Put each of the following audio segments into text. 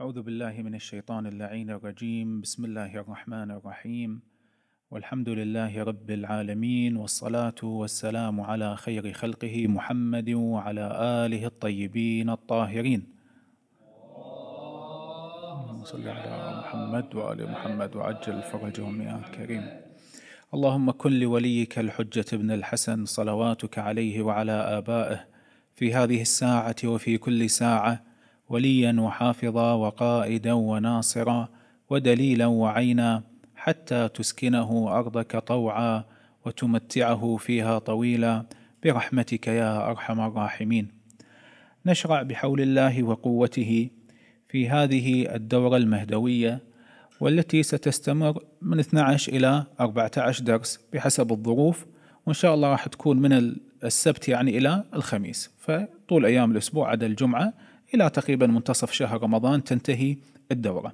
أعوذ بالله من الشيطان اللعين الرجيم بسم الله الرحمن الرحيم والحمد لله رب العالمين والصلاة والسلام على خير خلقه محمد وعلى آله الطيبين الطاهرين اللهم صل على محمد وعلى محمد وعجل فرجهم يا كريم اللهم كن لوليك الحجة بن الحسن صلواتك عليه وعلى آبائه في هذه الساعة وفي كل ساعة وليا وحافظا وقائدا وناصرا ودليلا وعينا حتى تسكنه ارضك طوعا وتمتعه فيها طويلا برحمتك يا ارحم الراحمين نشرع بحول الله وقوته في هذه الدوره المهدويه والتي ستستمر من 12 إلى 14 درس بحسب الظروف وإن شاء الله راح تكون من السبت يعني إلى الخميس فطول أيام الأسبوع عدا الجمعة إلى تقريبا منتصف شهر رمضان تنتهي الدورة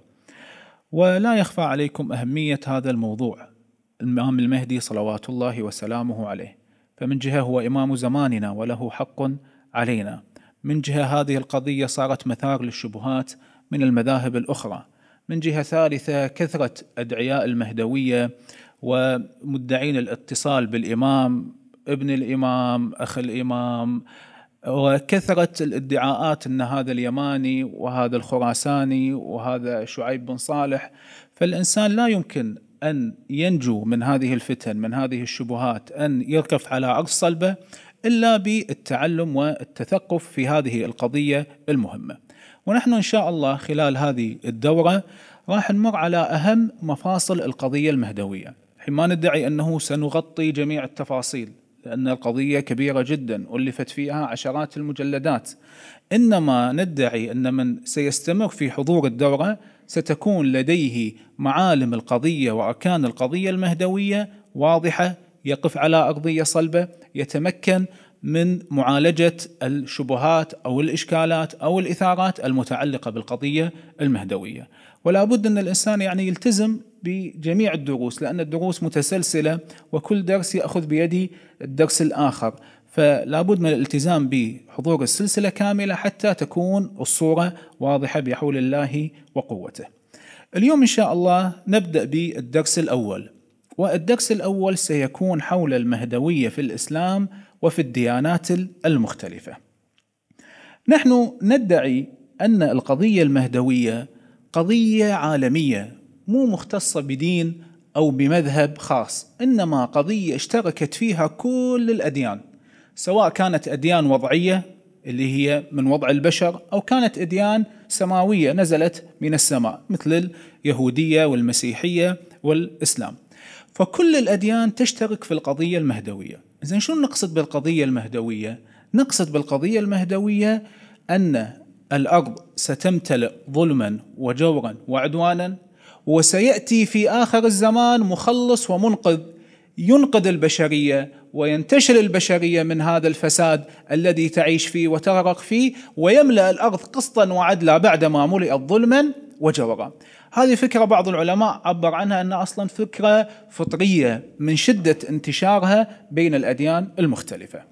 ولا يخفى عليكم أهمية هذا الموضوع الإمام المهدي صلوات الله وسلامه عليه فمن جهة هو إمام زماننا وله حق علينا من جهة هذه القضية صارت مثار للشبهات من المذاهب الأخرى من جهة ثالثة كثرة أدعياء المهدوية ومدعين الاتصال بالإمام ابن الإمام أخ الإمام وكثرت الادعاءات ان هذا اليماني وهذا الخراساني وهذا شعيب بن صالح فالانسان لا يمكن ان ينجو من هذه الفتن من هذه الشبهات ان يركف على عرض صلبه الا بالتعلم والتثقف في هذه القضيه المهمه. ونحن ان شاء الله خلال هذه الدوره راح نمر على اهم مفاصل القضيه المهدويه. حين ما ندعي انه سنغطي جميع التفاصيل لأن القضية كبيرة جدا ألفت فيها عشرات المجلدات إنما ندعي أن من سيستمر في حضور الدورة ستكون لديه معالم القضية وأركان القضية المهدوية واضحة يقف على أرضية صلبة يتمكن من معالجة الشبهات أو الإشكالات أو الإثارات المتعلقة بالقضية المهدوية ولا بد أن الإنسان يعني يلتزم بجميع الدروس لأن الدروس متسلسلة وكل درس يأخذ بيدي الدرس الآخر فلا بد من الالتزام بحضور السلسلة كاملة حتى تكون الصورة واضحة بحول الله وقوته اليوم إن شاء الله نبدأ بالدرس الأول والدرس الأول سيكون حول المهدوية في الإسلام وفي الديانات المختلفة نحن ندعي أن القضية المهدوية قضية عالمية مو مختصة بدين أو بمذهب خاص إنما قضية اشتركت فيها كل الأديان سواء كانت أديان وضعية اللي هي من وضع البشر أو كانت أديان سماوية نزلت من السماء مثل اليهودية والمسيحية والإسلام فكل الأديان تشترك في القضية المهدوية زين شو نقصد بالقضية المهدوية؟ نقصد بالقضية المهدوية أن الارض ستمتلئ ظلما وجورا وعدوانا وسياتي في اخر الزمان مخلص ومنقذ ينقذ البشريه وينتشل البشريه من هذا الفساد الذي تعيش فيه وتغرق فيه ويملا الارض قسطا وعدلا بعدما ملئت ظلما وجورا. هذه فكره بعض العلماء عبر عنها انها اصلا فكره فطريه من شده انتشارها بين الاديان المختلفه.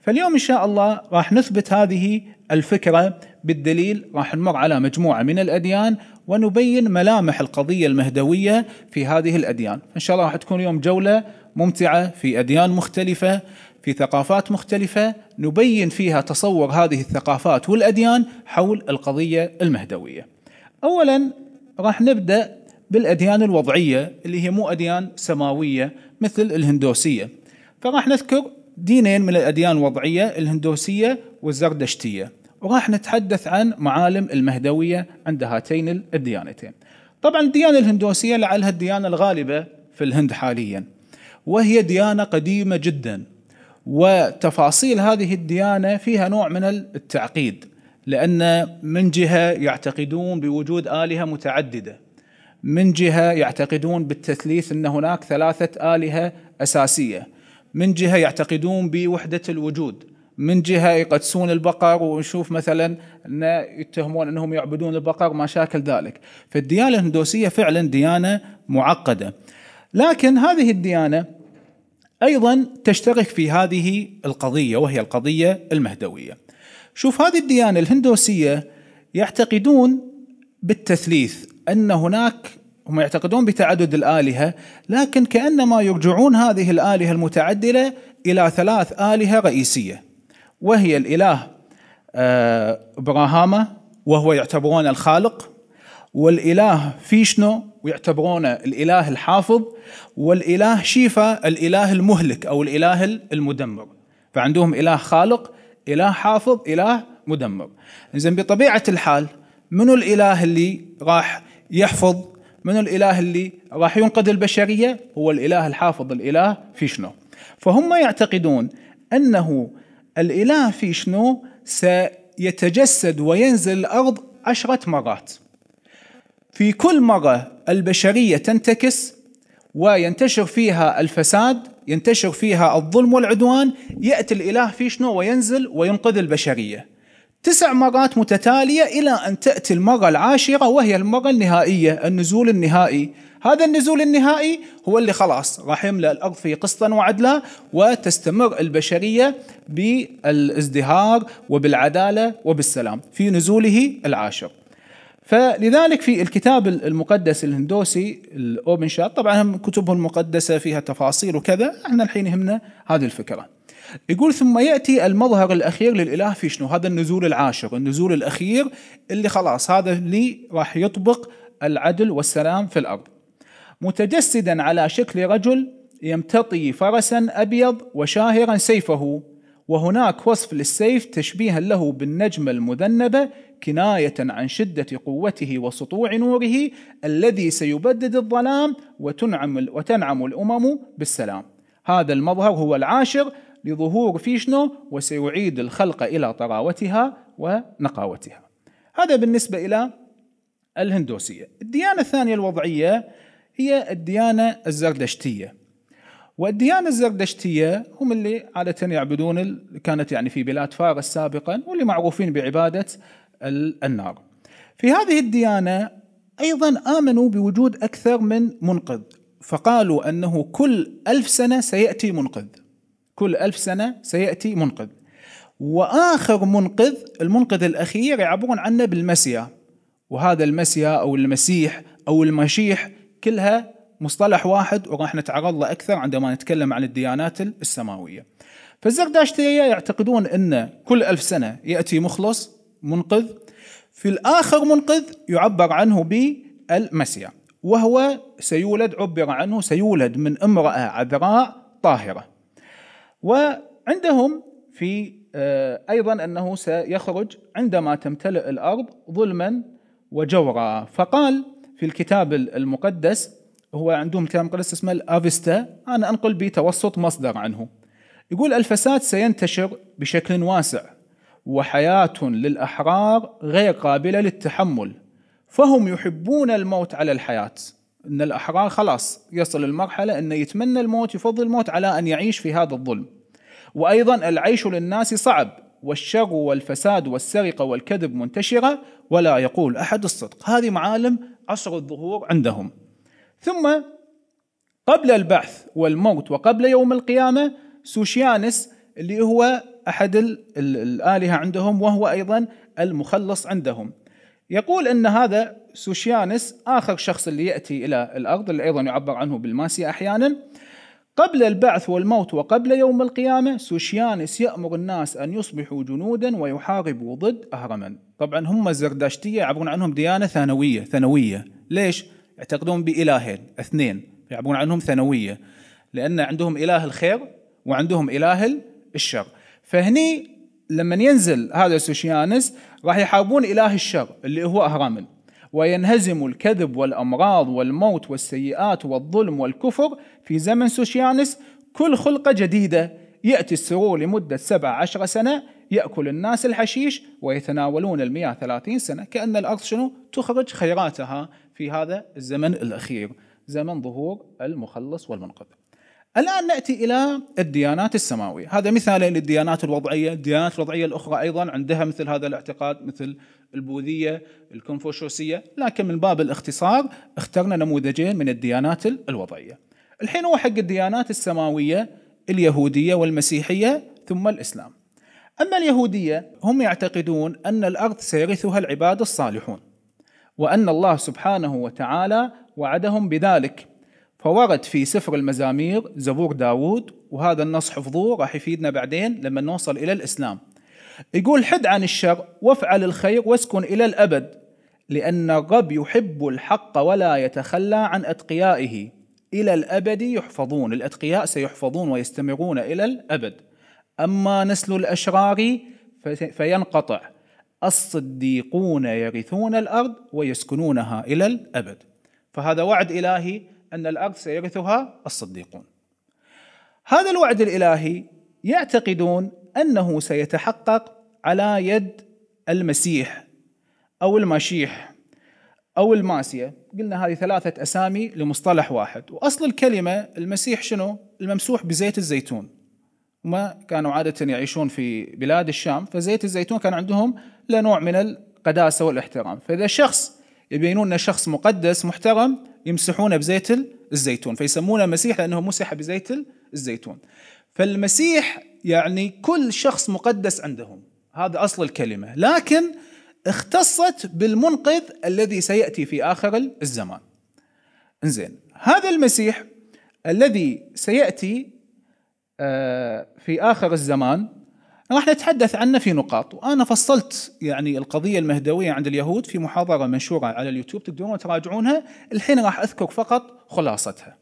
فاليوم ان شاء الله راح نثبت هذه الفكرة بالدليل راح نمر على مجموعة من الأديان ونبين ملامح القضية المهدوية في هذه الأديان إن شاء الله راح تكون يوم جولة ممتعة في أديان مختلفة في ثقافات مختلفة نبين فيها تصور هذه الثقافات والأديان حول القضية المهدوية أولا راح نبدأ بالأديان الوضعية اللي هي مو أديان سماوية مثل الهندوسية فراح نذكر دينين من الأديان الوضعية الهندوسية والزردشتية وراح نتحدث عن معالم المهدوية عند هاتين الديانتين طبعا الديانة الهندوسية لعلها الديانة الغالبة في الهند حاليا وهي ديانة قديمة جدا وتفاصيل هذه الديانة فيها نوع من التعقيد لأن من جهة يعتقدون بوجود آلهة متعددة من جهة يعتقدون بالتثليث أن هناك ثلاثة آلهة أساسية من جهة يعتقدون بوحدة الوجود من جهه يقدسون البقر ونشوف مثلا ان يتهمون انهم يعبدون البقر ما شاكل ذلك فالديانه الهندوسيه فعلا ديانه معقده لكن هذه الديانه ايضا تشترك في هذه القضيه وهي القضيه المهدويه شوف هذه الديانه الهندوسيه يعتقدون بالتثليث ان هناك هم يعتقدون بتعدد الالهه لكن كانما يرجعون هذه الالهه المتعدله الى ثلاث الهه رئيسيه وهي الاله آه، ابراهام وهو يعتبرونه الخالق والاله فيشنو ويعتبرونه الاله الحافظ والاله شيفا الاله المهلك او الاله المدمر فعندهم اله خالق اله حافظ اله مدمر زين بطبيعه الحال منو الاله اللي راح يحفظ منو الاله اللي راح ينقذ البشريه هو الاله الحافظ الاله في شنو فهم يعتقدون انه الإله في شنو سيتجسد وينزل الأرض عشرة مرات في كل مرة البشرية تنتكس وينتشر فيها الفساد ينتشر فيها الظلم والعدوان يأتي الإله في شنو وينزل وينقذ البشرية تسع مرات متتالية إلى أن تأتي المرة العاشرة وهي المرة النهائية النزول النهائي هذا النزول النهائي هو اللي خلاص راح يملأ الأرض فيه قسطا وعدلا وتستمر البشرية بالازدهار وبالعدالة وبالسلام في نزوله العاشر فلذلك في الكتاب المقدس الهندوسي الأوبنشاد طبعا هم كتبه المقدسة فيها تفاصيل وكذا احنا الحين يهمنا هذه الفكرة يقول ثم يأتي المظهر الأخير للإله في شنو هذا النزول العاشر النزول الأخير اللي خلاص هذا اللي راح يطبق العدل والسلام في الأرض متجسدا على شكل رجل يمتطي فرسا ابيض وشاهرا سيفه وهناك وصف للسيف تشبيها له بالنجمه المذنبه كنايه عن شده قوته وسطوع نوره الذي سيبدد الظلام وتنعم وتنعم الامم بالسلام. هذا المظهر هو العاشر لظهور فيشنو وسيعيد الخلق الى طراوتها ونقاوتها. هذا بالنسبه الى الهندوسيه. الديانه الثانيه الوضعيه هي الديانة الزردشتية والديانة الزردشتية هم اللي عادة يعبدون كانت يعني في بلاد فارس سابقا واللي معروفين بعبادة النار في هذه الديانة أيضا آمنوا بوجود أكثر من منقذ فقالوا أنه كل ألف سنة سيأتي منقذ كل ألف سنة سيأتي منقذ وآخر منقذ المنقذ الأخير يعبرون عنه بالمسيا وهذا المسيا أو المسيح أو المشيح كلها مصطلح واحد وراح نتعرض له أكثر عندما نتكلم عن الديانات السماوية فالزرداشتية يعتقدون أن كل ألف سنة يأتي مخلص منقذ في الآخر منقذ يعبر عنه بالمسيا وهو سيولد عبر عنه سيولد من امرأة عذراء طاهرة وعندهم في آه، أيضا أنه سيخرج عندما تمتلئ الأرض ظلما وجورا فقال في الكتاب المقدس هو عندهم كلام مقدس اسمه الافيستا انا انقل بتوسط مصدر عنه يقول الفساد سينتشر بشكل واسع وحياه للاحرار غير قابله للتحمل فهم يحبون الموت على الحياه ان الاحرار خلاص يصل المرحله انه يتمنى الموت يفضل الموت على ان يعيش في هذا الظلم وايضا العيش للناس صعب والشر والفساد والسرقة والكذب منتشرة ولا يقول أحد الصدق هذه معالم عصر الظهور عندهم ثم قبل البعث والموت وقبل يوم القيامة سوشيانس اللي هو أحد الآلهة عندهم وهو أيضا المخلص عندهم يقول أن هذا سوشيانس آخر شخص اللي يأتي إلى الأرض اللي أيضا يعبر عنه بالماسي أحيانا قبل البعث والموت وقبل يوم القيامة سوشيانس يأمر الناس أن يصبحوا جنودا ويحاربوا ضد أهرمن طبعا هم الزرداشتية يعبرون عنهم ديانة ثانوية ثانوية ليش؟ يعتقدون بإلهين اثنين يعبرون عنهم ثانوية لأن عندهم إله الخير وعندهم إله الشر فهني لما ينزل هذا سوشيانس راح يحاربون إله الشر اللي هو أهرمن وينهزم الكذب والأمراض والموت والسيئات والظلم والكفر في زمن سوشيانس كل خلقة جديدة يأتي السرور لمدة سبع عشر سنة يأكل الناس الحشيش ويتناولون المياه ثلاثين سنة كأن الأرض شنو تخرج خيراتها في هذا الزمن الأخير زمن ظهور المخلص والمنقذ الآن نأتي إلى الديانات السماوية هذا مثال للديانات الوضعية الديانات الوضعية الأخرى أيضا عندها مثل هذا الاعتقاد مثل البوذية الكونفوشوسية لكن من باب الاختصار اخترنا نموذجين من الديانات الوضعية الحين هو حق الديانات السماوية اليهودية والمسيحية ثم الإسلام أما اليهودية هم يعتقدون أن الأرض سيرثها العباد الصالحون وأن الله سبحانه وتعالى وعدهم بذلك فورد في سفر المزامير زبور داوود وهذا النص حفظوه راح يفيدنا بعدين لما نوصل إلى الإسلام يقول حد عن الشر وافعل الخير واسكن إلى الأبد لأن الرب يحب الحق ولا يتخلى عن أتقيائه إلى الأبد يحفظون الأتقياء سيحفظون ويستمرون إلى الأبد أما نسل الأشرار فينقطع الصديقون يرثون الأرض ويسكنونها إلى الأبد فهذا وعد إلهي أن الأرض سيرثها الصديقون هذا الوعد الإلهي يعتقدون انه سيتحقق على يد المسيح او المشيح او الماسيه قلنا هذه ثلاثه اسامي لمصطلح واحد واصل الكلمه المسيح شنو الممسوح بزيت الزيتون وما كانوا عاده يعيشون في بلاد الشام فزيت الزيتون كان عندهم لنوع من القداسه والاحترام فاذا شخص يبينون انه شخص مقدس محترم يمسحونه بزيت الزيتون فيسمونه مسيح لانه مسح بزيت الزيتون فالمسيح يعني كل شخص مقدس عندهم هذا اصل الكلمه لكن اختصت بالمنقذ الذي سياتي في اخر الزمان انزين هذا المسيح الذي سياتي آه، في اخر الزمان راح نتحدث عنه في نقاط وانا فصلت يعني القضيه المهدويه عند اليهود في محاضره منشوره على اليوتيوب تقدرون تراجعونها الحين راح اذكر فقط خلاصتها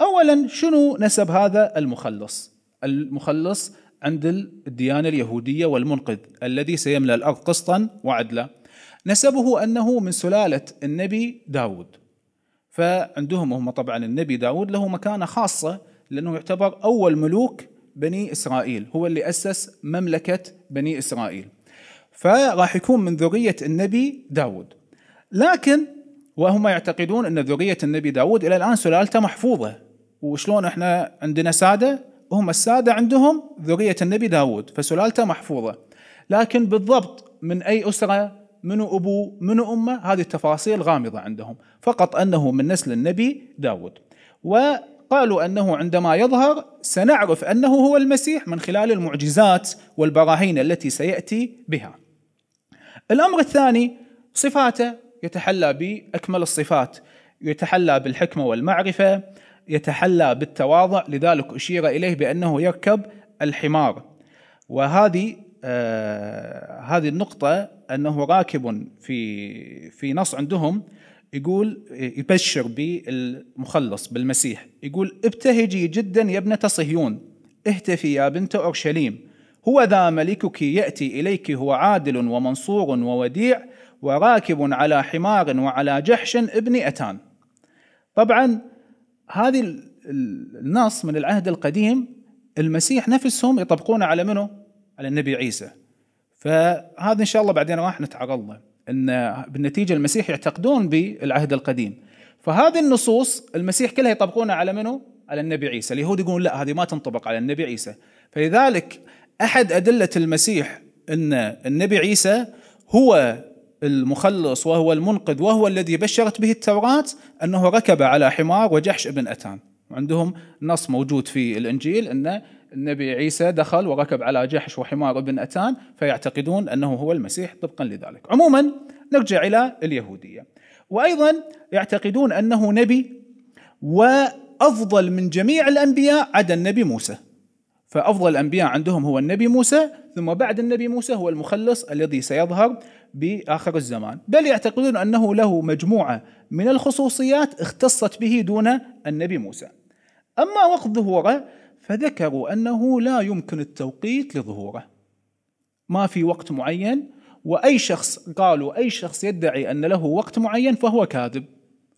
اولا شنو نسب هذا المخلص المخلص عند الديانة اليهودية والمنقذ الذي سيملأ الأرض قسطا وعدلا نسبه أنه من سلالة النبي داود فعندهم هم طبعا النبي داود له مكانة خاصة لأنه يعتبر أول ملوك بني إسرائيل هو اللي أسس مملكة بني إسرائيل فراح يكون من ذرية النبي داود لكن وهم يعتقدون أن ذرية النبي داود إلى الآن سلالته محفوظة وشلون احنا عندنا سادة هم السادة عندهم ذرية النبي داود فسلالته محفوظة لكن بالضبط من أي أسرة منو أبوه منو أمه هذه التفاصيل غامضة عندهم فقط أنه من نسل النبي داود وقالوا أنه عندما يظهر سنعرف أنه هو المسيح من خلال المعجزات والبراهين التي سيأتي بها الأمر الثاني صفاته يتحلى بأكمل الصفات يتحلى بالحكمة والمعرفة يتحلى بالتواضع لذلك أشير إليه بأنه يركب الحمار وهذه آه هذه النقطة أنه راكب في في نص عندهم يقول يبشر بالمخلص بالمسيح يقول ابتهجي جدا يا ابنة صهيون اهتفي يا بنت أورشليم هو ذا ملكك يأتي إليك هو عادل ومنصور ووديع وراكب على حمار وعلى جحش ابن أتان طبعا هذه النص من العهد القديم المسيح نفسهم يطبقونه على منه على النبي عيسى فهذا ان شاء الله بعدين راح نتعرض له ان بالنتيجه المسيح يعتقدون بالعهد القديم فهذه النصوص المسيح كلها يطبقونها على منه على النبي عيسى اليهود يقولون لا هذه ما تنطبق على النبي عيسى فلذلك احد ادله المسيح ان النبي عيسى هو المخلص وهو المنقذ وهو الذي بشرت به التوراة أنه ركب على حمار وجحش ابن أتان وعندهم نص موجود في الإنجيل أن النبي عيسى دخل وركب على جحش وحمار ابن أتان فيعتقدون أنه هو المسيح طبقا لذلك عموما نرجع إلى اليهودية وأيضا يعتقدون أنه نبي وأفضل من جميع الأنبياء عدا النبي موسى فأفضل الأنبياء عندهم هو النبي موسى ثم بعد النبي موسى هو المخلص الذي سيظهر بآخر الزمان بل يعتقدون أنه له مجموعة من الخصوصيات اختصت به دون النبي موسى أما وقت ظهوره فذكروا أنه لا يمكن التوقيت لظهوره ما في وقت معين وأي شخص قالوا أي شخص يدعي أن له وقت معين فهو كاذب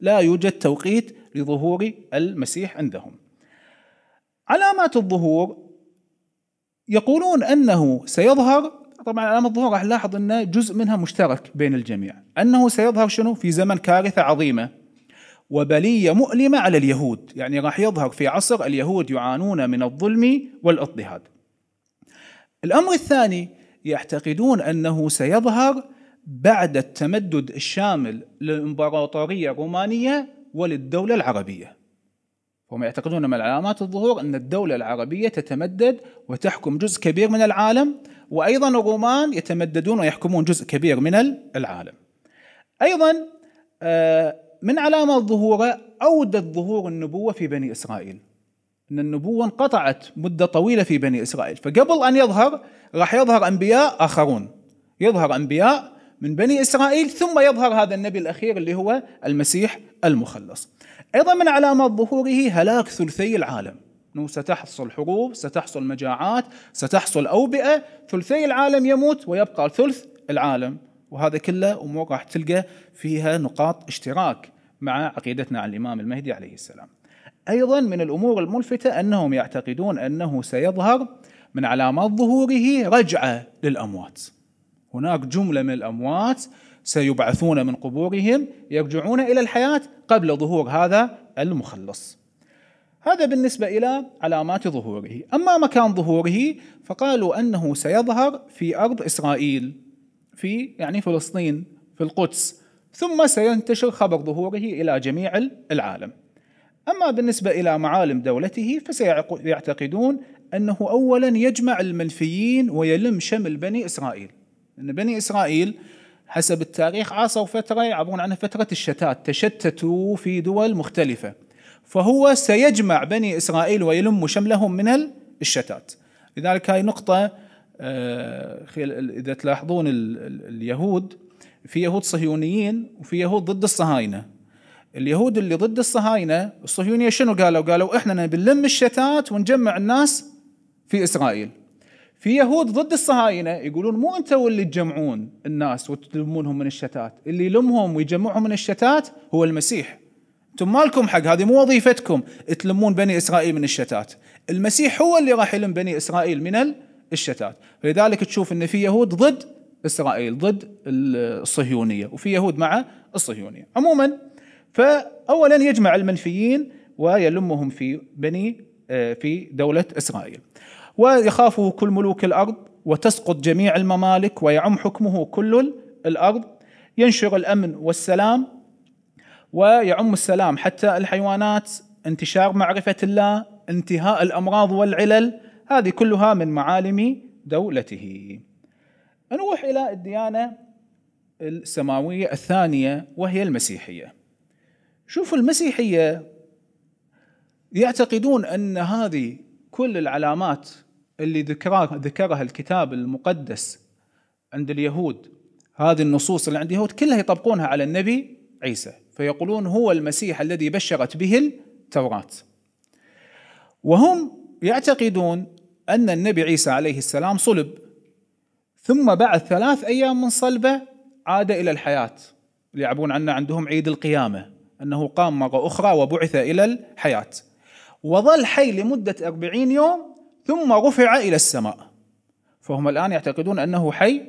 لا يوجد توقيت لظهور المسيح عندهم علامات الظهور يقولون أنه سيظهر طبعا علامة الظهور راح نلاحظ أن جزء منها مشترك بين الجميع أنه سيظهر شنو في زمن كارثة عظيمة وبلية مؤلمة على اليهود يعني راح يظهر في عصر اليهود يعانون من الظلم والاضطهاد الأمر الثاني يعتقدون أنه سيظهر بعد التمدد الشامل للإمبراطورية الرومانية وللدولة العربية هم يعتقدون من علامات الظهور أن الدولة العربية تتمدد وتحكم جزء كبير من العالم وأيضا الرومان يتمددون ويحكمون جزء كبير من العالم أيضا آه، من علامة ظهوره أودت ظهور النبوة في بني إسرائيل أن النبوة انقطعت مدة طويلة في بني إسرائيل فقبل أن يظهر راح يظهر أنبياء آخرون يظهر أنبياء من بني إسرائيل ثم يظهر هذا النبي الأخير اللي هو المسيح المخلص أيضا من علامات ظهوره هلاك ثلثي العالم أنه ستحصل حروب ستحصل مجاعات ستحصل أوبئة ثلثي العالم يموت ويبقى ثلث العالم وهذا كله أمور راح تلقى فيها نقاط اشتراك مع عقيدتنا عن الإمام المهدي عليه السلام أيضا من الأمور الملفتة أنهم يعتقدون أنه سيظهر من علامات ظهوره رجعة للأموات هناك جملة من الأموات سيبعثون من قبورهم يرجعون الى الحياه قبل ظهور هذا المخلص. هذا بالنسبه الى علامات ظهوره، اما مكان ظهوره فقالوا انه سيظهر في ارض اسرائيل في يعني فلسطين في القدس ثم سينتشر خبر ظهوره الى جميع العالم. اما بالنسبه الى معالم دولته فسيعتقدون انه اولا يجمع المنفيين ويلم شمل بني اسرائيل. ان بني اسرائيل حسب التاريخ عاصوا آه، فترة يعبرون عنها فترة الشتات تشتتوا في دول مختلفة فهو سيجمع بني إسرائيل ويلم شملهم من الشتات لذلك هاي نقطة آه، إذا تلاحظون اليهود في يهود صهيونيين وفي يهود ضد الصهاينة اليهود اللي ضد الصهاينة الصهيونية شنو قالوا قالوا إحنا نلم الشتات ونجمع الناس في إسرائيل في يهود ضد الصهاينه يقولون مو انتم اللي تجمعون الناس وتلمونهم من الشتات، اللي يلمهم ويجمعهم من الشتات هو المسيح. انتم مالكم حق هذه مو وظيفتكم تلمون بني اسرائيل من الشتات، المسيح هو اللي راح يلم بني اسرائيل من الشتات، فلذلك تشوف ان في يهود ضد اسرائيل، ضد الصهيونيه، وفي يهود مع الصهيونيه. عموما فاولا يجمع المنفيين ويلمهم في بني آه، في دوله اسرائيل. ويخافه كل ملوك الارض وتسقط جميع الممالك ويعم حكمه كل الارض ينشر الامن والسلام ويعم السلام حتى الحيوانات انتشار معرفه الله انتهاء الامراض والعلل هذه كلها من معالم دولته نروح الى الديانه السماويه الثانيه وهي المسيحيه شوفوا المسيحيه يعتقدون ان هذه كل العلامات اللي ذكرها ذكرها الكتاب المقدس عند اليهود هذه النصوص اللي عند اليهود كلها يطبقونها على النبي عيسى فيقولون هو المسيح الذي بشرت به التوراة وهم يعتقدون أن النبي عيسى عليه السلام صلب ثم بعد ثلاث أيام من صلبه عاد إلى الحياة يلعبون عنه عندهم عيد القيامة أنه قام مرة أخرى وبعث إلى الحياة وظل حي لمدة أربعين يوم ثم رفع إلى السماء فهم الآن يعتقدون أنه حي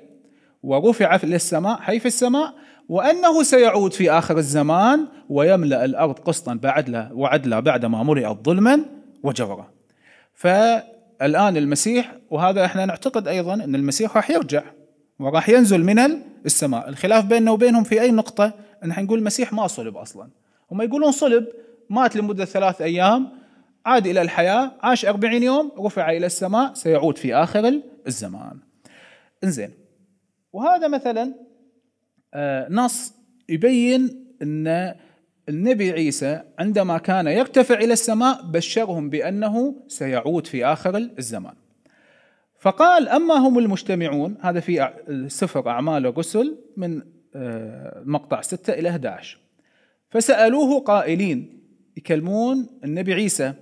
ورفع إلى السماء حي في السماء وأنه سيعود في آخر الزمان ويملأ الأرض قسطا بعدلا وعدلا بعدما ملئت ظلما وجورا فالآن المسيح وهذا احنا نعتقد أيضا أن المسيح راح يرجع وراح ينزل من السماء الخلاف بيننا وبينهم في أي نقطة أن نقول المسيح ما صلب أصلا هم يقولون صلب مات لمدة ثلاث أيام عاد إلى الحياة عاش أربعين يوم رفع إلى السماء سيعود في آخر الزمان انزين وهذا مثلا آه، نص يبين أن النبي عيسى عندما كان يرتفع إلى السماء بشرهم بأنه سيعود في آخر الزمان فقال أما هم المجتمعون هذا في سفر أعمال الرسل من آه، مقطع 6 إلى 11 فسألوه قائلين يكلمون النبي عيسى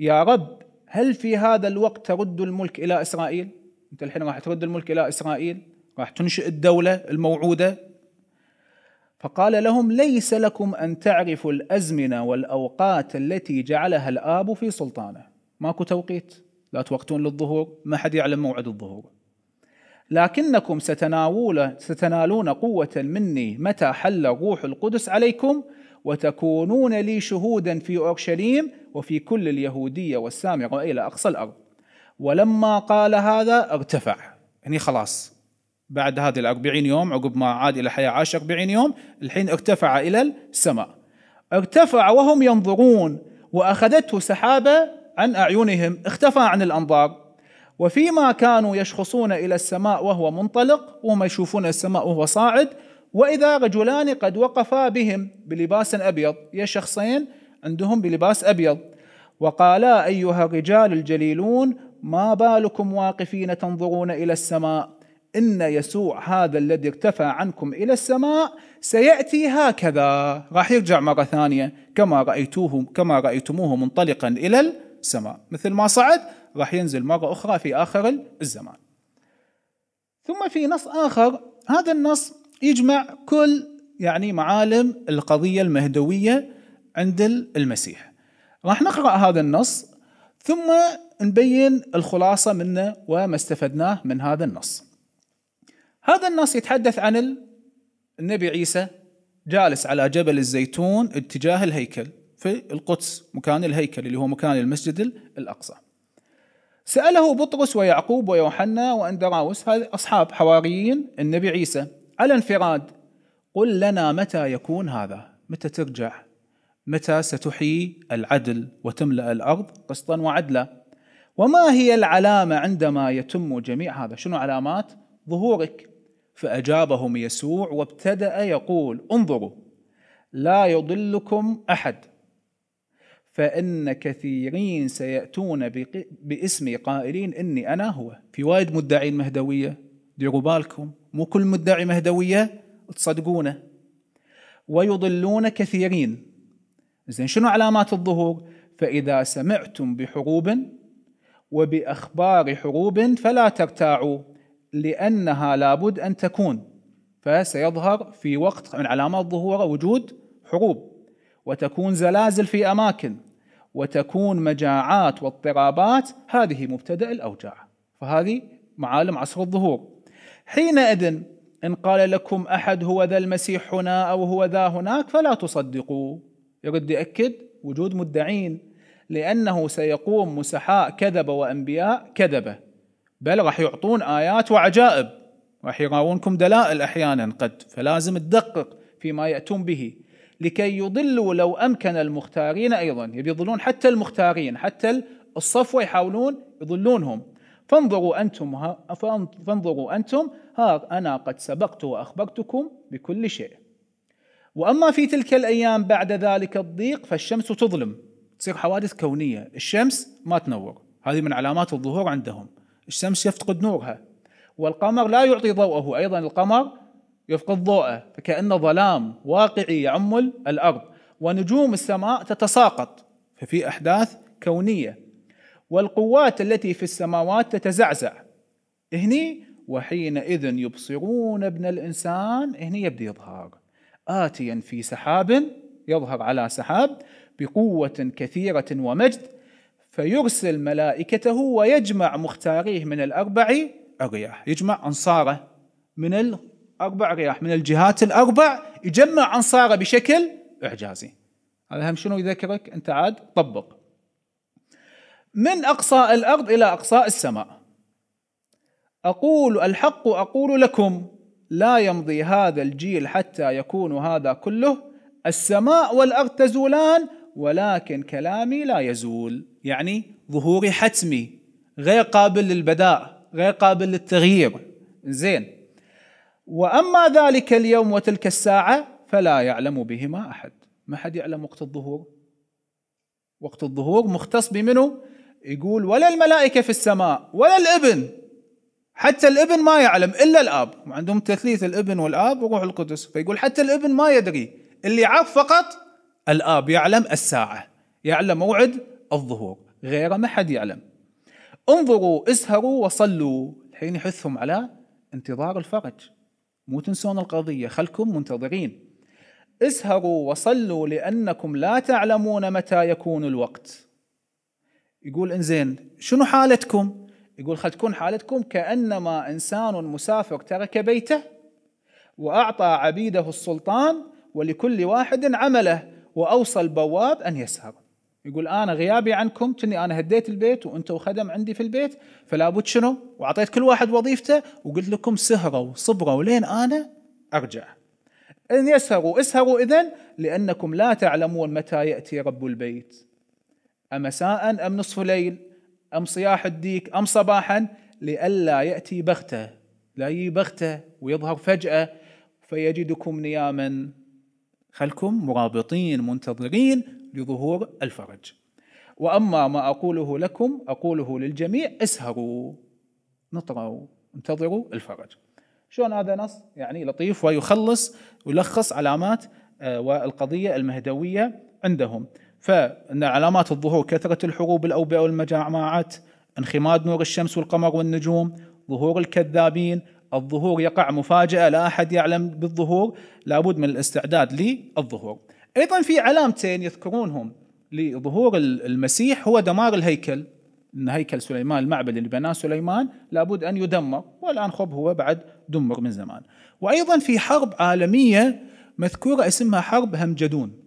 يا رب هل في هذا الوقت ترد الملك إلى إسرائيل؟ أنت الحين راح ترد الملك إلى إسرائيل راح تنشئ الدولة الموعودة فقال لهم ليس لكم أن تعرفوا الأزمنة والأوقات التي جعلها الآب في سلطانه ماكو توقيت لا توقتون للظهور ما حد يعلم موعد الظهور لكنكم ستناول ستنالون قوة مني متى حل الروح القدس عليكم وتكونون لي شهودا في اورشليم وفي كل اليهوديه والسامره والى اقصى الارض ولما قال هذا ارتفع يعني خلاص بعد هذه الأربعين يوم عقب ما عاد إلى حياة عاش 40 يوم الحين ارتفع إلى السماء ارتفع وهم ينظرون وأخذته سحابة عن أعينهم اختفى عن الأنظار وفيما كانوا يشخصون إلى السماء وهو منطلق وهم يشوفون السماء وهو صاعد وإذا رجلان قد وقفا بهم بلباس أبيض يا شخصين عندهم بلباس أبيض وقالا أيها الرجال الجليلون ما بالكم واقفين تنظرون إلى السماء إن يسوع هذا الذي ارتفع عنكم إلى السماء سيأتي هكذا راح يرجع مرة ثانية كما رأيتوه كما رأيتموه منطلقا إلى السماء مثل ما صعد راح ينزل مرة أخرى في آخر الزمان ثم في نص آخر هذا النص يجمع كل يعني معالم القضية المهدوية عند المسيح راح نقرأ هذا النص ثم نبين الخلاصة منه وما استفدناه من هذا النص هذا النص يتحدث عن النبي عيسى جالس على جبل الزيتون اتجاه الهيكل في القدس مكان الهيكل اللي هو مكان المسجد الأقصى سأله بطرس ويعقوب ويوحنا وأندراوس هذه أصحاب حواريين النبي عيسى على انفراد قل لنا متى يكون هذا متى ترجع متى ستحيي العدل وتملا الارض قسطا وعدلا وما هي العلامه عندما يتم جميع هذا شنو علامات ظهورك فاجابهم يسوع وابتدا يقول انظروا لا يضلكم احد فان كثيرين سياتون باسمي قائلين اني انا هو في وايد مدعين مهدويه ديروا بالكم مو كل مدعي مهدويه تصدقونه ويضلون كثيرين زين شنو علامات الظهور فاذا سمعتم بحروب وباخبار حروب فلا ترتاعوا لانها لابد ان تكون فسيظهر في وقت من علامات ظهوره وجود حروب وتكون زلازل في اماكن وتكون مجاعات واضطرابات هذه مبتدا الاوجاع فهذه معالم عصر الظهور حينئذ إن قال لكم أحد هو ذا المسيح هنا أو هو ذا هناك فلا تصدقوا يرد يأكد وجود مدعين لأنه سيقوم مسحاء كذب وأنبياء كذبة بل راح يعطون آيات وعجائب راح يراونكم دلائل أحيانا قد فلازم تدقق فيما يأتون به لكي يضلوا لو أمكن المختارين أيضا يبي يضلون حتى المختارين حتى الصفوة يحاولون يضلونهم فانظروا أنتم ها فانظروا أنتم ها أنا قد سبقت وأخبرتكم بكل شيء وأما في تلك الأيام بعد ذلك الضيق فالشمس تظلم تصير حوادث كونية الشمس ما تنور هذه من علامات الظهور عندهم الشمس يفقد نورها والقمر لا يعطي ضوءه أيضا القمر يفقد ضوءه فكأن ظلام واقعي يعم الأرض ونجوم السماء تتساقط ففي أحداث كونية والقوات التي في السماوات تتزعزع هني وحينئذ يبصرون ابن الإنسان هني يبدأ يظهر آتيا في سحاب يظهر على سحاب بقوة كثيرة ومجد فيرسل ملائكته ويجمع مختاريه من الأربع الرياح يجمع أنصاره من الأربع رياح من الجهات الأربع يجمع أنصاره بشكل إعجازي هذا هم شنو يذكرك أنت عاد طبق من أقصى الأرض إلى أقصى السماء أقول الحق أقول لكم لا يمضي هذا الجيل حتى يكون هذا كله السماء والأرض تزولان ولكن كلامي لا يزول يعني ظهوري حتمي غير قابل للبداء غير قابل للتغيير زين واما ذلك اليوم وتلك الساعه فلا يعلم بهما احد ما حد يعلم وقت الظهور وقت الظهور مختص بمنه يقول ولا الملائكة في السماء ولا الابن حتى الابن ما يعلم إلا الآب عندهم تثليث الابن والآب وروح القدس فيقول حتى الابن ما يدري اللي عاف فقط الآب يعلم الساعة يعلم موعد الظهور غيره ما حد يعلم انظروا اسهروا وصلوا الحين يحثهم على انتظار الفرج مو تنسون القضية خلكم منتظرين اسهروا وصلوا لأنكم لا تعلمون متى يكون الوقت يقول انزين شنو حالتكم؟ يقول خل تكون حالتكم كانما انسان مسافر ترك بيته واعطى عبيده السلطان ولكل واحد عمله واوصى البواب ان يسهر. يقول انا غيابي عنكم كني انا هديت البيت وانتم خدم عندي في البيت فلا بد شنو؟ واعطيت كل واحد وظيفته وقلت لكم سهروا صبروا لين انا ارجع. ان يسهروا اسهروا اذا لانكم لا تعلمون متى ياتي رب البيت. أمساء أم نصف ليل أم صياح الديك أم صباحا لئلا يأتي بغتة لا يجي بغتة ويظهر فجأة فيجدكم نياما خلكم مرابطين منتظرين لظهور الفرج وأما ما أقوله لكم أقوله للجميع اسهروا نطروا انتظروا الفرج شلون هذا نص يعني لطيف ويخلص ويلخص علامات آه، والقضية المهدوية عندهم فان علامات الظهور كثره الحروب الاوبئه والمجاعات انخماد نور الشمس والقمر والنجوم ظهور الكذابين الظهور يقع مفاجاه لا احد يعلم بالظهور لابد من الاستعداد للظهور ايضا في علامتين يذكرونهم لظهور المسيح هو دمار الهيكل ان هيكل سليمان المعبد اللي بناه سليمان لابد ان يدمر والان خب هو بعد دمر من زمان وايضا في حرب عالميه مذكوره اسمها حرب همجدون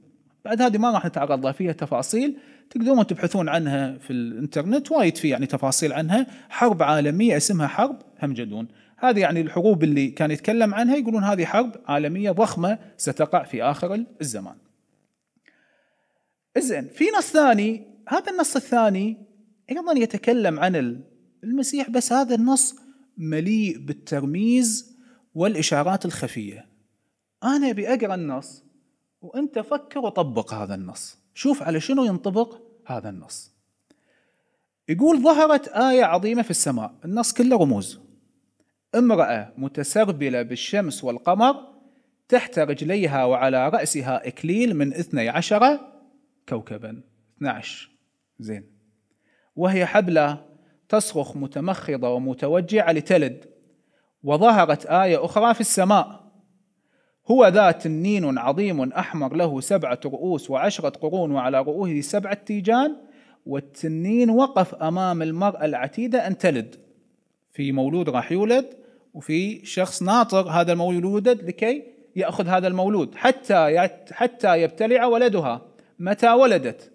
بعد هذه ما راح نتعرض لها فيها تفاصيل تقدرون تبحثون عنها في الانترنت وايد في يعني تفاصيل عنها حرب عالميه اسمها حرب همجدون هذه يعني الحروب اللي كان يتكلم عنها يقولون هذه حرب عالميه ضخمه ستقع في اخر الزمان زين في نص ثاني هذا النص الثاني ايضا يتكلم عن المسيح بس هذا النص مليء بالترميز والاشارات الخفيه انا ابي اقرا النص وانت فكر وطبق هذا النص شوف على شنو ينطبق هذا النص يقول ظهرت آية عظيمة في السماء النص كله رموز امرأة متسربلة بالشمس والقمر تحت رجليها وعلى رأسها إكليل من اثني عشر كوكبا 12 زين وهي حبلة تصرخ متمخضة ومتوجعة لتلد وظهرت آية أخرى في السماء هو ذا تنين عظيم أحمر له سبعة رؤوس وعشرة قرون وعلى رؤوسه سبعة تيجان والتنين وقف أمام المرأة العتيدة أن تلد في مولود راح يولد وفي شخص ناطر هذا المولود لكي يأخذ هذا المولود حتى حتى يبتلع ولدها متى ولدت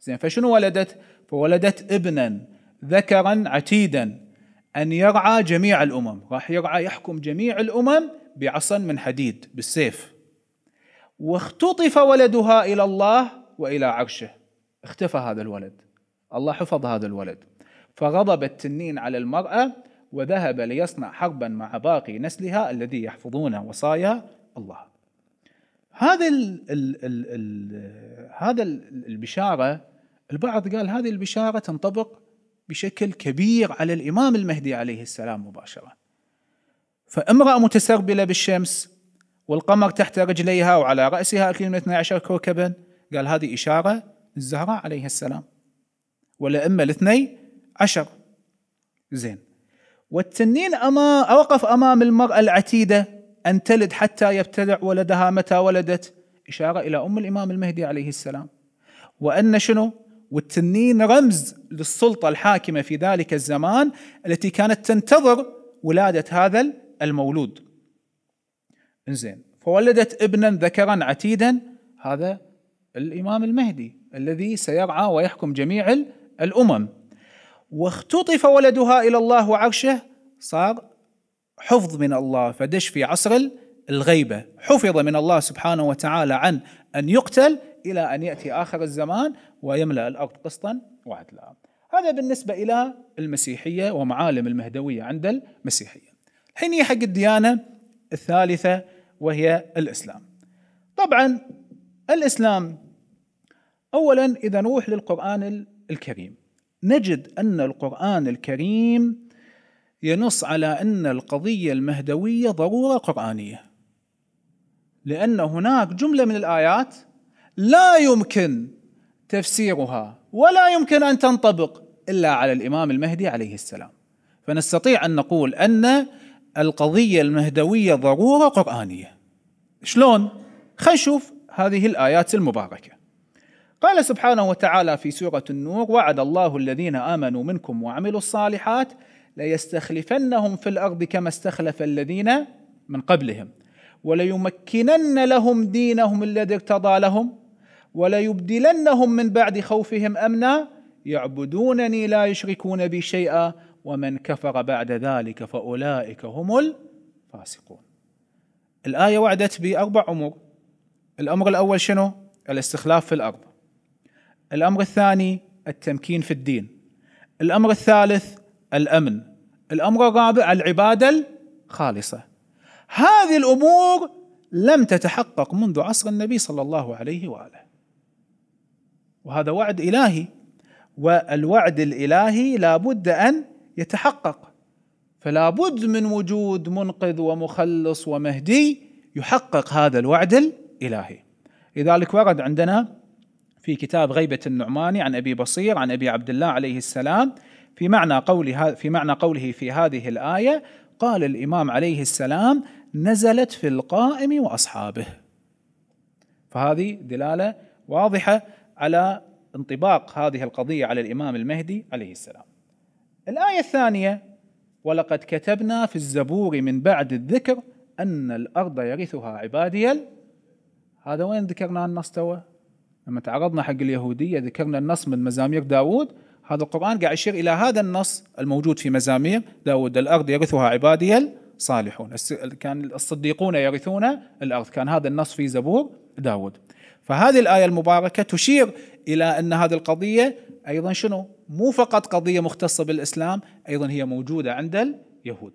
زين فشنو ولدت فولدت ابنا ذكرا عتيدا أن يرعى جميع الأمم راح يرعى يحكم جميع الأمم بعصا من حديد بالسيف واختطف ولدها الى الله والى عرشه اختفى هذا الولد الله حفظ هذا الولد فغضب التنين على المراه وذهب ليصنع حربا مع باقي نسلها الذي يحفظون وصايا الله هذا الـ ال ال ال هذا البشاره البعض قال هذه البشاره تنطبق بشكل كبير على الامام المهدي عليه السلام مباشره فامرأة متسربلة بالشمس والقمر تحت رجليها وعلى رأسها أكل من 12 كوكبا قال هذه إشارة الزهراء عليه السلام ولا إما الاثني عشر زين والتنين أما أوقف أمام المرأة العتيدة أن تلد حتى يبتدع ولدها متى ولدت إشارة إلى أم الإمام المهدي عليه السلام وأن شنو والتنين رمز للسلطة الحاكمة في ذلك الزمان التي كانت تنتظر ولادة هذا المولود انزين فولدت ابنا ذكرا عتيدا هذا الامام المهدي الذي سيرعى ويحكم جميع الامم واختطف ولدها الى الله وعرشه صار حفظ من الله فدش في عصر الغيبه حفظ من الله سبحانه وتعالى عن ان يقتل الى ان ياتي اخر الزمان ويملا الارض قسطا وعدلا هذا بالنسبه الى المسيحيه ومعالم المهدويه عند المسيحيه الحين هي حق الديانة الثالثة وهي الإسلام طبعا الإسلام أولا إذا نروح للقرآن الكريم نجد أن القرآن الكريم ينص على أن القضية المهدوية ضرورة قرآنية لأن هناك جملة من الآيات لا يمكن تفسيرها ولا يمكن أن تنطبق إلا على الإمام المهدي عليه السلام فنستطيع أن نقول أن القضية المهدوية ضرورة قرآنية شلون؟ نشوف هذه الآيات المباركة قال سبحانه وتعالى في سورة النور وعد الله الذين آمنوا منكم وعملوا الصالحات ليستخلفنهم في الأرض كما استخلف الذين من قبلهم وليمكنن لهم دينهم الذي ارتضى لهم وليبدلنهم من بعد خوفهم أمنا يعبدونني لا يشركون بي شيئا ومن كفر بعد ذلك فأولئك هم الفاسقون الآية وعدت بأربع أمور الأمر الأول شنو؟ الاستخلاف في الأرض الأمر الثاني التمكين في الدين الأمر الثالث الأمن الأمر الرابع العبادة الخالصة هذه الأمور لم تتحقق منذ عصر النبي صلى الله عليه وآله وهذا وعد إلهي والوعد الإلهي لابد أن يتحقق فلا بد من وجود منقذ ومخلص ومهدي يحقق هذا الوعد الالهي لذلك ورد عندنا في كتاب غيبه النعماني عن ابي بصير عن ابي عبد الله عليه السلام في معنى قوله في معنى قوله في هذه الايه قال الامام عليه السلام نزلت في القائم واصحابه فهذه دلاله واضحه على انطباق هذه القضيه على الامام المهدي عليه السلام الآية الثانية ولقد كتبنا في الزبور من بعد الذكر أن الأرض يرثها عبادي هذا وين ذكرنا النص توا لما تعرضنا حق اليهودية ذكرنا النص من مزامير داود هذا القرآن قاعد يشير إلى هذا النص الموجود في مزامير داود الأرض يرثها عبادي صالحون كان الصديقون يرثون الأرض كان هذا النص في زبور داود فهذه الآية المباركة تشير إلى أن هذه القضية أيضا شنو مو فقط قضية مختصة بالإسلام أيضا هي موجودة عند اليهود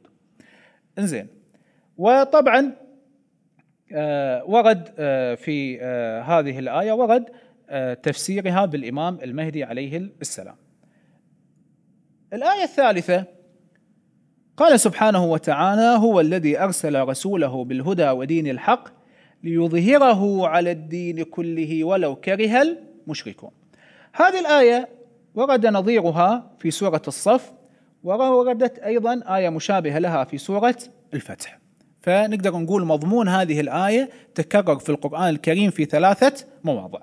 انزين وطبعا آه، ورد آه، في آه، هذه الآية ورد تفسيرها بالإمام المهدي عليه السلام الآية الثالثة قال سبحانه وتعالى هو الذي ارسل رسوله بالهدى ودين الحق ليظهره على الدين كله ولو كره المشركون هذه الايه ورد نظيرها في سوره الصف وردت ايضا ايه مشابهه لها في سوره الفتح فنقدر نقول مضمون هذه الايه تكرر في القران الكريم في ثلاثه مواضع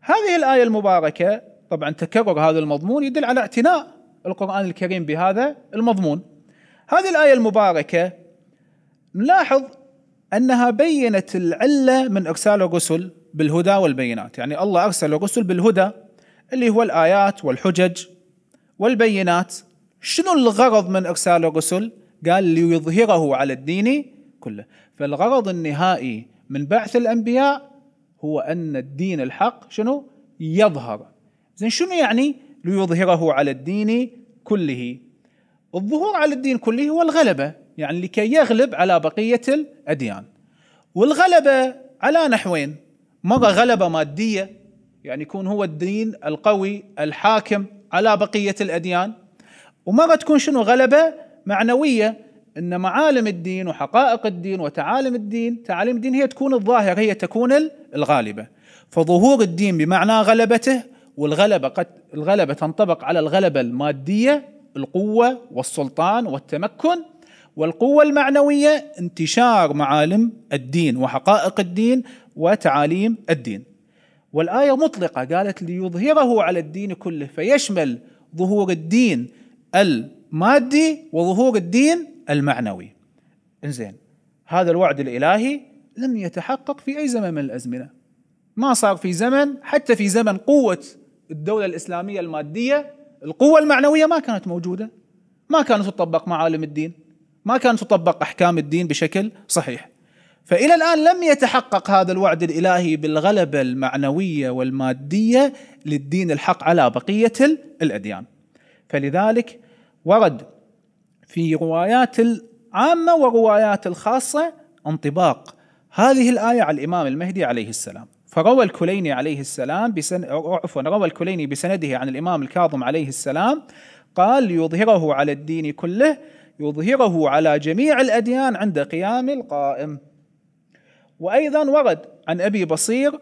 هذه الايه المباركه طبعا تكرر هذا المضمون يدل على اعتناء القران الكريم بهذا المضمون هذه الآية المباركة نلاحظ أنها بينت العلة من إرسال الرسل بالهدى والبينات يعني الله أرسل الرسل بالهدى اللي هو الآيات والحجج والبينات شنو الغرض من إرسال الرسل قال ليظهره على الدين كله فالغرض النهائي من بعث الأنبياء هو أن الدين الحق شنو يظهر زين شنو يعني ليظهره على الدين كله الظهور على الدين كله هو الغلبة يعني لكي يغلب على بقية الأديان والغلبة على نحوين مرة غلبة مادية يعني يكون هو الدين القوي الحاكم على بقية الأديان ومرة تكون شنو غلبة معنوية أن معالم الدين وحقائق الدين وتعاليم الدين تعاليم الدين هي تكون الظاهر هي تكون الغالبة فظهور الدين بمعنى غلبته والغلبة قد الغلبة تنطبق على الغلبة المادية القوة والسلطان والتمكن والقوة المعنوية انتشار معالم الدين وحقائق الدين وتعاليم الدين والآية مطلقة قالت ليظهره على الدين كله فيشمل ظهور الدين المادي وظهور الدين المعنوي انزين هذا الوعد الإلهي لم يتحقق في أي زمن من الأزمنة ما صار في زمن حتى في زمن قوة الدولة الإسلامية المادية القوة المعنوية ما كانت موجودة ما كانت تطبق معالم الدين ما كانت تطبق أحكام الدين بشكل صحيح فإلى الآن لم يتحقق هذا الوعد الإلهي بالغلبة المعنوية والمادية للدين الحق على بقية الأديان فلذلك ورد في روايات العامة وروايات الخاصة انطباق هذه الآية على الإمام المهدي عليه السلام فروى الكليني عليه السلام بسن عفوا روى الكليني بسنده عن الامام الكاظم عليه السلام قال يظهره على الدين كله يظهره على جميع الاديان عند قيام القائم. وايضا ورد عن ابي بصير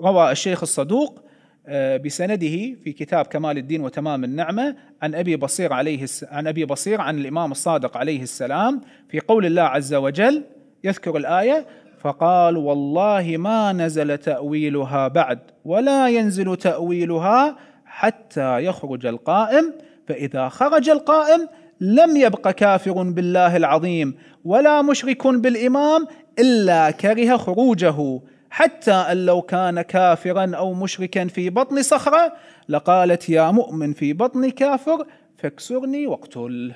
روى الشيخ الصدوق آه، بسنده في كتاب كمال الدين وتمام النعمه عن ابي بصير عليه عن ابي بصير عن الامام الصادق عليه السلام في قول الله عز وجل يذكر الايه فقال والله ما نزل تاويلها بعد ولا ينزل تاويلها حتى يخرج القائم فاذا خرج القائم لم يبق كافر بالله العظيم ولا مشرك بالامام الا كره خروجه حتى ان لو كان كافرا او مشركا في بطن صخره لقالت يا مؤمن في بطن كافر فاكسرني واقتله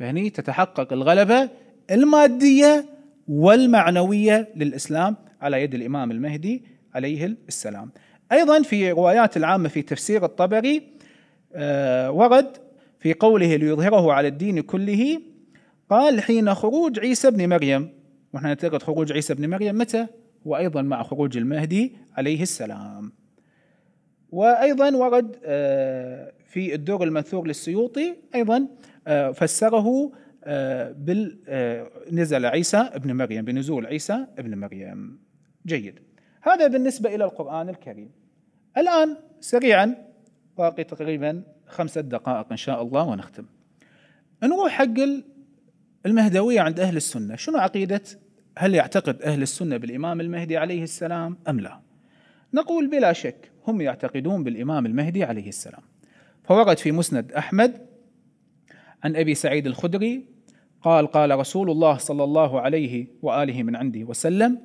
فهني تتحقق الغلبه الماديه والمعنويه للاسلام على يد الامام المهدي عليه السلام. ايضا في روايات العامه في تفسير الطبري آه، ورد في قوله ليظهره على الدين كله قال حين خروج عيسى بن مريم ونحن نعتقد خروج عيسى بن مريم متى؟ وايضا مع خروج المهدي عليه السلام. وايضا ورد آه، في الدور المنثور للسيوطي ايضا آه، فسره آه، بال آه، نزل عيسى ابن مريم بنزول عيسى ابن مريم جيد هذا بالنسبة إلى القرآن الكريم الآن سريعا باقي تقريبا خمسة دقائق إن شاء الله ونختم نروح حق المهدوية عند أهل السنة شنو عقيدة هل يعتقد أهل السنة بالإمام المهدي عليه السلام أم لا نقول بلا شك هم يعتقدون بالإمام المهدي عليه السلام فورد في مسند أحمد عن أبي سعيد الخدري قال قال رسول الله صلى الله عليه واله من عندي وسلم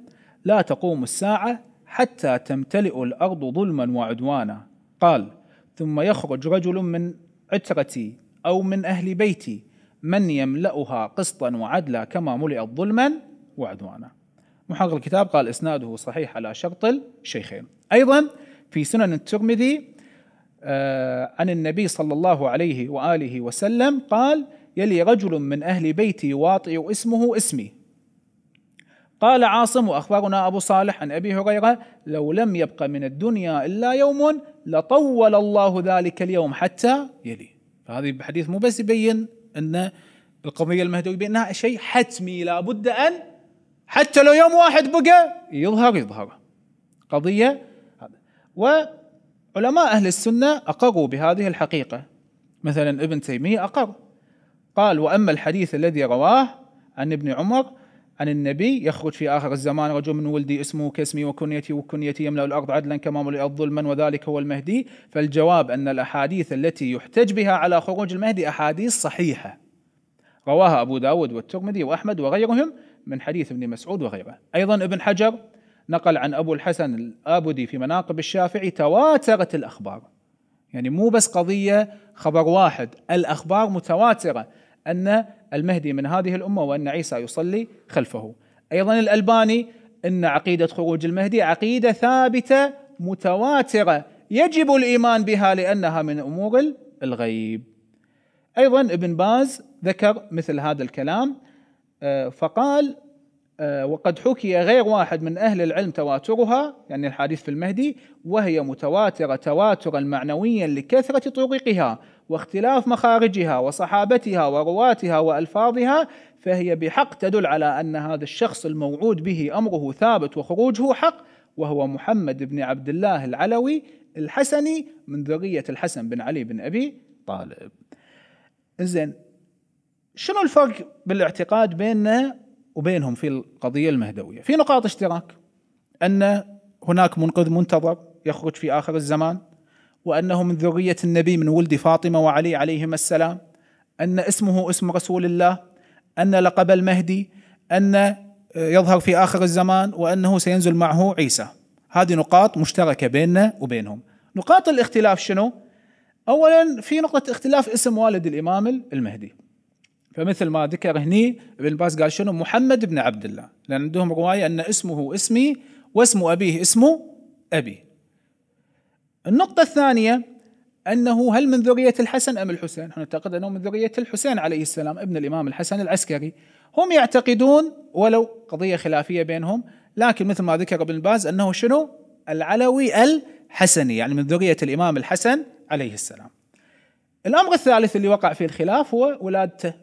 لا تقوم الساعه حتى تمتلئ الارض ظلما وعدوانا قال ثم يخرج رجل من عترتي او من اهل بيتي من يملاها قسطا وعدلا كما ملئت ظلما وعدوانا محقق الكتاب قال اسناده صحيح على شرط الشيخين ايضا في سنن الترمذي آه، عن النبي صلى الله عليه واله وسلم قال يلي رجل من أهل بيتي واطئ اسمه اسمي قال عاصم وأخبرنا أبو صالح عن أبي هريرة لو لم يبق من الدنيا إلا يوم لطول الله ذلك اليوم حتى يلي فهذه بحديث مو بس يبين أن القضية المهدوية بأنها شيء حتمي لابد أن حتى لو يوم واحد بقى يظهر يظهر قضية وعلماء أهل السنة أقروا بهذه الحقيقة مثلا ابن تيمية أقر قال وأما الحديث الذي رواه عن ابن عمر عن النبي يخرج في آخر الزمان رجل من ولدي اسمه كاسمي وكنيتي وكنيتي يملأ الأرض عدلا كما ملئت ظلما وذلك هو المهدي فالجواب أن الأحاديث التي يحتج بها على خروج المهدي أحاديث صحيحة رواها أبو داود والترمذي وأحمد وغيرهم من حديث ابن مسعود وغيره أيضا ابن حجر نقل عن أبو الحسن الآبدي في مناقب الشافعي تواترت الأخبار يعني مو بس قضية خبر واحد الأخبار متواترة أن المهدي من هذه الأمة وأن عيسى يصلي خلفه أيضا الألباني أن عقيدة خروج المهدي عقيدة ثابتة متواترة يجب الإيمان بها لأنها من أمور الغيب أيضا ابن باز ذكر مثل هذا الكلام آه، فقال آه، وقد حكي غير واحد من أهل العلم تواترها يعني الحديث في المهدي وهي متواترة تواترا معنويا لكثرة طرقها واختلاف مخارجها وصحابتها ورواتها وألفاظها فهي بحق تدل على أن هذا الشخص الموعود به أمره ثابت وخروجه حق وهو محمد بن عبد الله العلوي الحسني من ذرية الحسن بن علي بن أبي طالب زين شنو الفرق بالاعتقاد بيننا وبينهم في القضية المهدوية في نقاط اشتراك أن هناك منقذ منتظر يخرج في آخر الزمان وأنه من ذرية النبي من ولد فاطمة وعلي عليهما السلام أن اسمه اسم رسول الله أن لقب المهدي أن يظهر في آخر الزمان وأنه سينزل معه عيسى هذه نقاط مشتركة بيننا وبينهم نقاط الاختلاف شنو؟ أولا في نقطة اختلاف اسم والد الإمام المهدي فمثل ما ذكر هني ابن باز قال شنو محمد بن عبد الله لأن عندهم رواية أن اسمه اسمي واسم أبيه اسمه أبي النقطة الثانية أنه هل من ذرية الحسن أم الحسين نحن نعتقد أنه من ذرية الحسين عليه السلام ابن الإمام الحسن العسكري هم يعتقدون ولو قضية خلافية بينهم لكن مثل ما ذكر ابن باز أنه شنو العلوي الحسني يعني من ذرية الإمام الحسن عليه السلام الأمر الثالث اللي وقع فيه الخلاف هو ولادته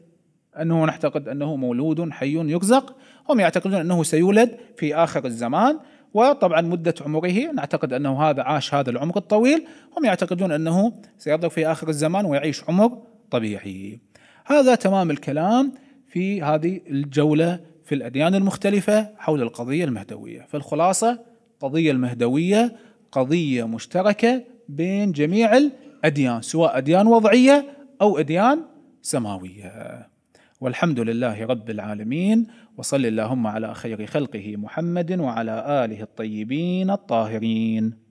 أنه نعتقد أنه مولود حي يرزق هم يعتقدون أنه سيولد في آخر الزمان وطبعا مدة عمره نعتقد أنه هذا عاش هذا العمر الطويل هم يعتقدون أنه سيظهر في آخر الزمان ويعيش عمر طبيعي هذا تمام الكلام في هذه الجولة في الأديان المختلفة حول القضية المهدوية فالخلاصة قضية المهدوية قضية مشتركة بين جميع الأديان سواء أديان وضعية أو أديان سماوية والحمد لله رب العالمين وصل اللهم على خير خلقه محمد وعلى اله الطيبين الطاهرين